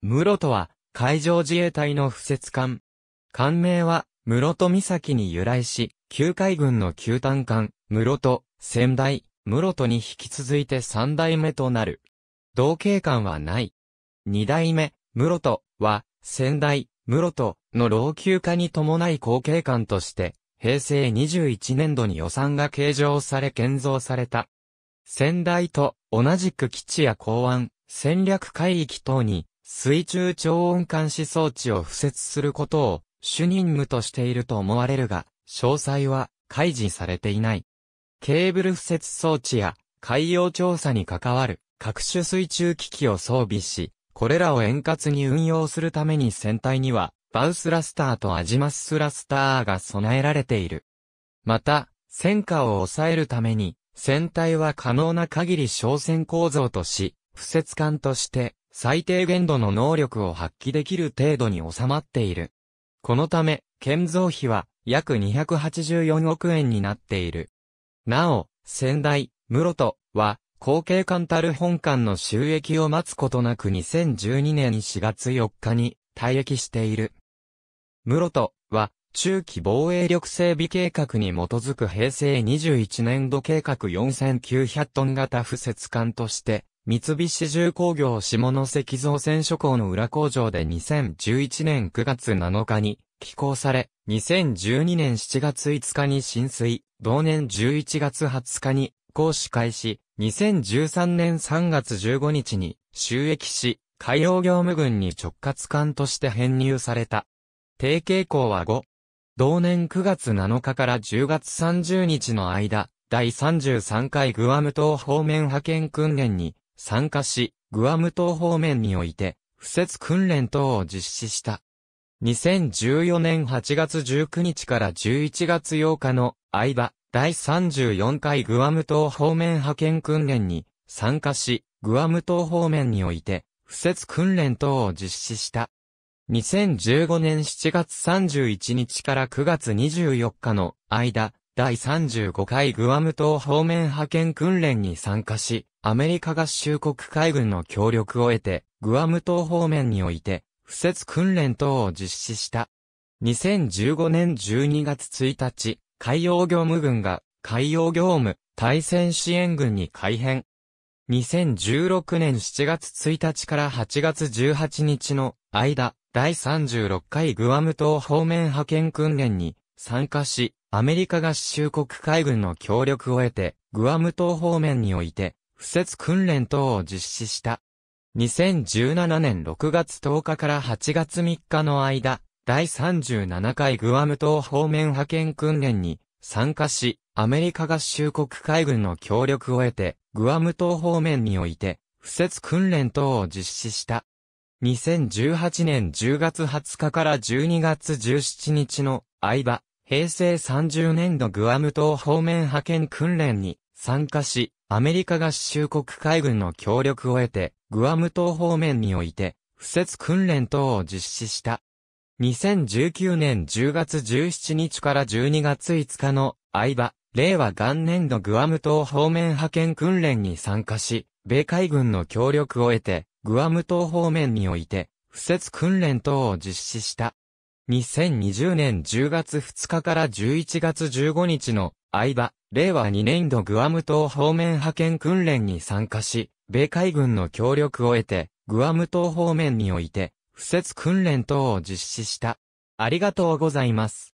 室戸は、海上自衛隊の不設艦。艦名は、室戸岬に由来し、旧海軍の旧艦艦、室戸、仙台、室戸に引き続いて三代目となる。同型艦はない。二代目、室戸は、仙台、室戸の老朽化に伴い後継艦として、平成21年度に予算が計上され建造された。仙台と同じく基地や港湾、戦略海域等に水中超音監視装置を付設することを主任務としていると思われるが、詳細は開示されていない。ケーブル付設装置や海洋調査に関わる各種水中機器を装備し、これらを円滑に運用するために船体には、バウスラスターとアジマスラスターが備えられている。また、戦火を抑えるために、船体は可能な限り商船構造とし、不節感として、最低限度の能力を発揮できる程度に収まっている。このため、建造費は約284億円になっている。なお、仙台、室戸は、後継艦たる本艦の収益を待つことなく2012年4月4日に退役している。室戸は、中期防衛力整備計画に基づく平成21年度計画4900トン型不設艦として三菱重工業下関造船所港の裏工場で2011年9月7日に寄港され、2012年7月5日に浸水、同年11月20日に行使開始、2013年3月15日に収益し、海洋業務軍に直轄艦として編入された。定傾向は5。同年9月7日から10月30日の間、第33回グアム島方面派遣訓練に参加し、グアム島方面において、不設訓練等を実施した。2014年8月19日から11月8日の間、第34回グアム島方面派遣訓練に参加し、グアム島方面において、不設訓練等を実施した。2015年7月31日から9月24日の間、第35回グアム島方面派遣訓練に参加し、アメリカ合衆国海軍の協力を得て、グアム島方面において、不設訓練等を実施した。2015年12月1日、海洋業務軍が海洋業務対戦支援軍に改編。2016年7月1日から8月18日の間、第36回グアム島方面派遣訓練に参加し、アメリカ合衆国海軍の協力を得て、グアム島方面において、不設訓練等を実施した。2017年6月10日から8月3日の間、第37回グアム島方面派遣訓練に参加し、アメリカ合衆国海軍の協力を得て、グアム島方面において、不設訓練等を実施した。2018年10月20日から12月17日の場。平成30年度グアム島方面派遣訓練に参加し、アメリカ合衆国海軍の協力を得て、グアム島方面において、不設訓練等を実施した。2019年10月17日から12月5日の間、令和元年度グアム島方面派遣訓練に参加し、米海軍の協力を得て、グアム島方面において、不設訓練等を実施した。2020年10月2日から11月15日の間、令和2年度グアム島方面派遣訓練に参加し、米海軍の協力を得て、グアム島方面において、不設訓練等を実施した。ありがとうございます。